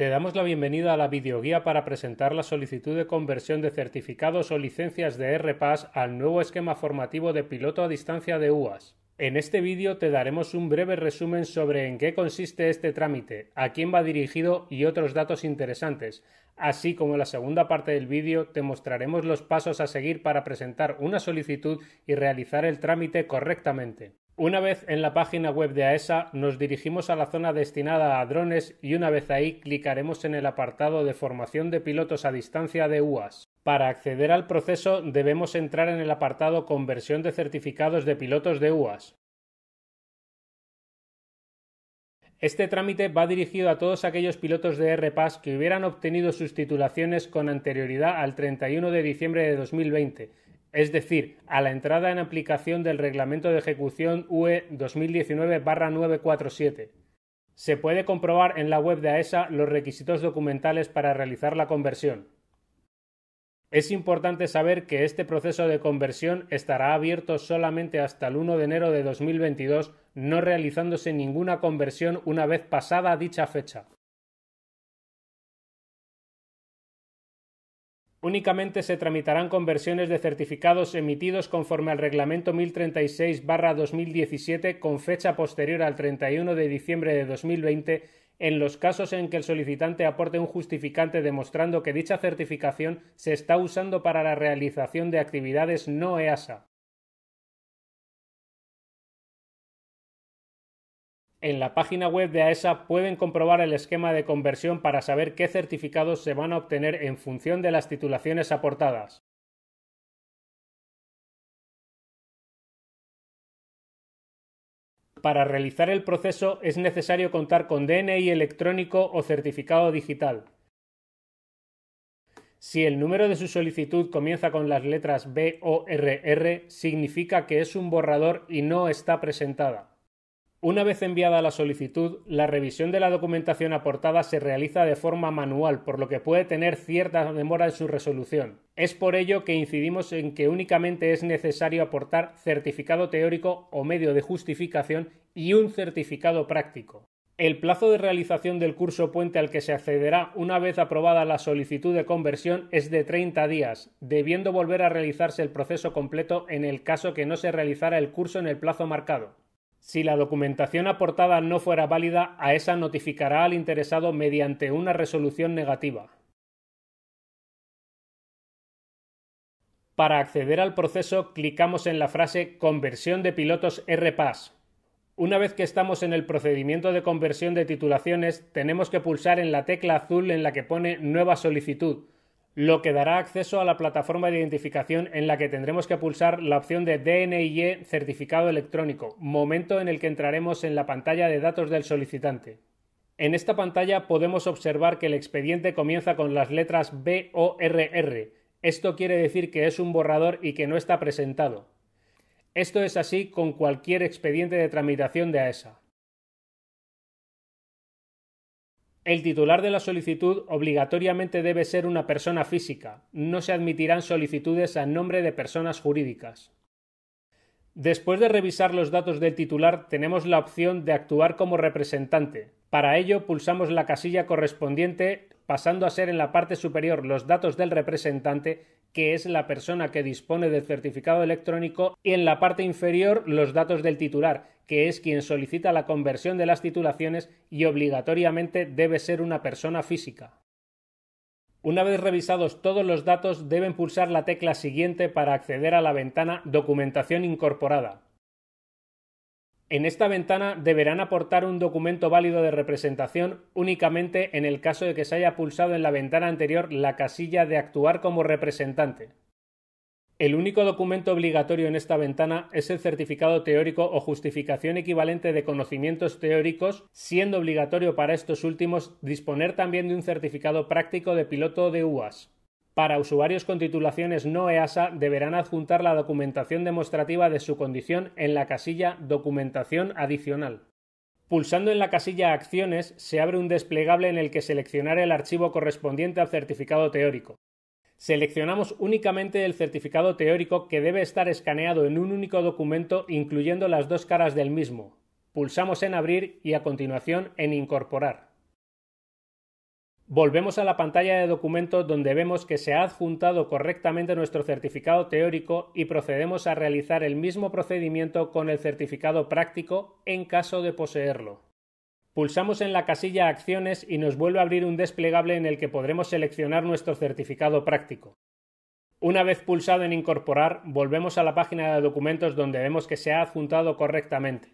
Te damos la bienvenida a la videoguía para presentar la solicitud de conversión de certificados o licencias de RPAS al nuevo esquema formativo de piloto a distancia de UAS. En este vídeo te daremos un breve resumen sobre en qué consiste este trámite, a quién va dirigido y otros datos interesantes. Así como en la segunda parte del vídeo te mostraremos los pasos a seguir para presentar una solicitud y realizar el trámite correctamente. Una vez en la página web de AESA, e nos dirigimos a la zona destinada a drones y una vez ahí clicaremos en el apartado de formación de pilotos a distancia de UAS. Para acceder al proceso debemos entrar en el apartado Conversión de certificados de pilotos de UAS. Este trámite va dirigido a todos aquellos pilotos de RPAS que hubieran obtenido sus titulaciones con anterioridad al 31 de diciembre de 2020 es decir, a la entrada en aplicación del Reglamento de Ejecución e UE 2019-947. Se puede comprobar en la web de AESA e los requisitos documentales para realizar la conversión. Es importante saber que este proceso de conversión estará abierto solamente hasta el 1 de enero de 2022, no realizándose ninguna conversión una vez pasada dicha fecha. únicamente se tramitarán conversiones de certificados emitidos conforme al Reglamento 1036-2017 con fecha posterior al 31 de diciembre de 2020 en los casos en que el solicitante aporte un justificante demostrando que dicha certificación se está usando para la realización de actividades no EASA. En la página web de AESA e pueden comprobar el esquema de conversión para saber qué certificados se van a obtener en función de las titulaciones aportadas. Para realizar el proceso es necesario contar con DNI electrónico o certificado digital. Si el número de su solicitud comienza con las letras B o significa que es un borrador y no está presentada. Una vez enviada la solicitud, la revisión de la documentación aportada se realiza de forma manual, por lo que puede tener cierta demora en su resolución. Es por ello que incidimos en que únicamente es necesario aportar certificado teórico o medio de justificación y un certificado práctico. El plazo de realización del curso puente al que se accederá una vez aprobada la solicitud de conversión es de 30 días, debiendo volver a realizarse el proceso completo en el caso que no se realizara el curso en el plazo marcado. Si la documentación aportada no fuera válida, a esa notificará al interesado mediante una resolución negativa. Para acceder al proceso, clicamos en la frase Conversión de pilotos RPAS. Una vez que estamos en el procedimiento de conversión de titulaciones, tenemos que pulsar en la tecla azul en la que pone Nueva solicitud lo que dará acceso a la plataforma de identificación en la que tendremos que pulsar la opción de DNIE certificado electrónico, momento en el que entraremos en la pantalla de datos del solicitante. En esta pantalla podemos observar que el expediente comienza con las letras BORR. Esto quiere decir que es un borrador y que no está presentado. Esto es así con cualquier expediente de tramitación de AESA. E El titular de la solicitud obligatoriamente debe ser una persona física. No se admitirán solicitudes a nombre de personas jurídicas. Después de revisar los datos del titular, tenemos la opción de actuar como representante, para ello pulsamos la casilla correspondiente pasando a ser en la parte superior los datos del representante, que es la persona que dispone del certificado electrónico, y en la parte inferior los datos del titular, que es quien solicita la conversión de las titulaciones y obligatoriamente debe ser una persona física. Una vez revisados todos los datos, deben pulsar la tecla siguiente para acceder a la ventana Documentación incorporada. En esta ventana deberán aportar un documento válido de representación únicamente en el caso de que se haya pulsado en la ventana anterior la casilla de actuar como representante. El único documento obligatorio en esta ventana es el certificado teórico o justificación equivalente de conocimientos teóricos, siendo obligatorio para estos últimos disponer también de un certificado práctico de piloto de UAS. Para usuarios con titulaciones no EASA deberán adjuntar la documentación demostrativa de su condición en la casilla Documentación adicional. Pulsando en la casilla Acciones se abre un desplegable en el que seleccionar el archivo correspondiente al certificado teórico. Seleccionamos únicamente el certificado teórico que debe estar escaneado en un único documento incluyendo las dos caras del mismo. Pulsamos en Abrir y a continuación en Incorporar. Volvemos a la pantalla de documentos donde vemos que se ha adjuntado correctamente nuestro certificado teórico y procedemos a realizar el mismo procedimiento con el certificado práctico en caso de poseerlo. Pulsamos en la casilla Acciones y nos vuelve a abrir un desplegable en el que podremos seleccionar nuestro certificado práctico. Una vez pulsado en Incorporar, volvemos a la página de documentos donde vemos que se ha adjuntado correctamente.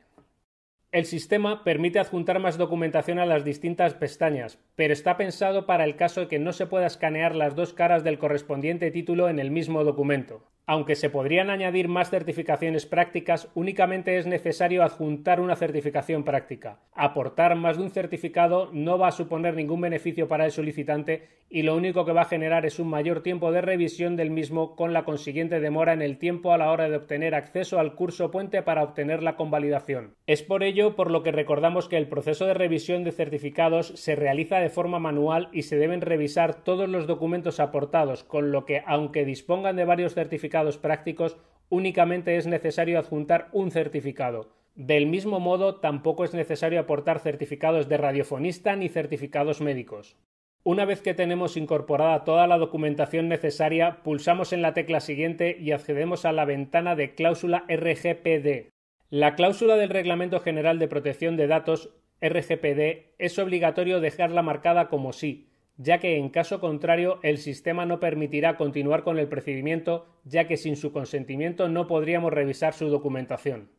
El sistema permite adjuntar más documentación a las distintas pestañas, pero está pensado para el caso de que no se pueda escanear las dos caras del correspondiente título en el mismo documento. Aunque se podrían añadir más certificaciones prácticas, únicamente es necesario adjuntar una certificación práctica. Aportar más de un certificado no va a suponer ningún beneficio para el solicitante y lo único que va a generar es un mayor tiempo de revisión del mismo con la consiguiente demora en el tiempo a la hora de obtener acceso al curso puente para obtener la convalidación. Es por ello por lo que recordamos que el proceso de revisión de certificados se realiza de forma manual y se deben revisar todos los documentos aportados, con lo que aunque dispongan de varios certificados prácticos únicamente es necesario adjuntar un certificado. Del mismo modo, tampoco es necesario aportar certificados de radiofonista ni certificados médicos. Una vez que tenemos incorporada toda la documentación necesaria, pulsamos en la tecla siguiente y accedemos a la ventana de cláusula RGPD. La cláusula del Reglamento General de Protección de Datos RGPD es obligatorio dejarla marcada como sí, ya que en caso contrario el sistema no permitirá continuar con el procedimiento, ya que sin su consentimiento no podríamos revisar su documentación.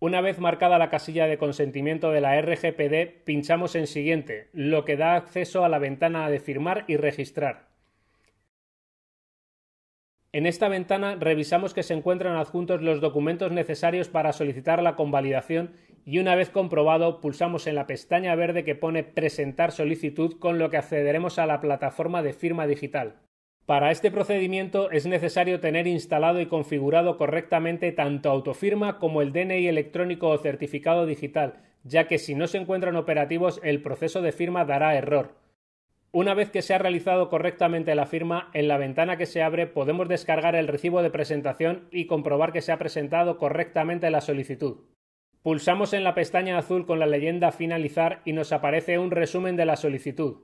Una vez marcada la casilla de consentimiento de la RGPD, pinchamos en Siguiente, lo que da acceso a la ventana de firmar y registrar. En esta ventana revisamos que se encuentran adjuntos los documentos necesarios para solicitar la convalidación y una vez comprobado pulsamos en la pestaña verde que pone Presentar solicitud con lo que accederemos a la plataforma de firma digital. Para este procedimiento es necesario tener instalado y configurado correctamente tanto autofirma como el DNI electrónico o certificado digital, ya que si no se encuentran operativos el proceso de firma dará error. Una vez que se ha realizado correctamente la firma, en la ventana que se abre podemos descargar el recibo de presentación y comprobar que se ha presentado correctamente la solicitud. Pulsamos en la pestaña azul con la leyenda Finalizar y nos aparece un resumen de la solicitud.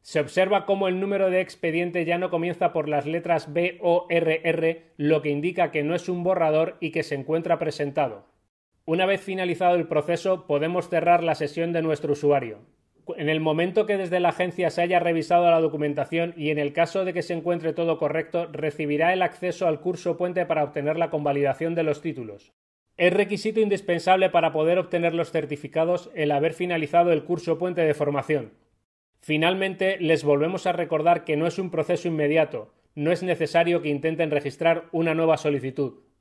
Se observa cómo el número de expediente ya no comienza por las letras B o R, lo que indica que no es un borrador y que se encuentra presentado. Una vez finalizado el proceso, podemos cerrar la sesión de nuestro usuario en el momento que desde la agencia se haya revisado la documentación y en el caso de que se encuentre todo correcto, recibirá el acceso al curso puente para obtener la convalidación de los títulos. Es requisito indispensable para poder obtener los certificados el haber finalizado el curso puente de formación. Finalmente, les volvemos a recordar que no es un proceso inmediato, no es necesario que intenten registrar una nueva solicitud.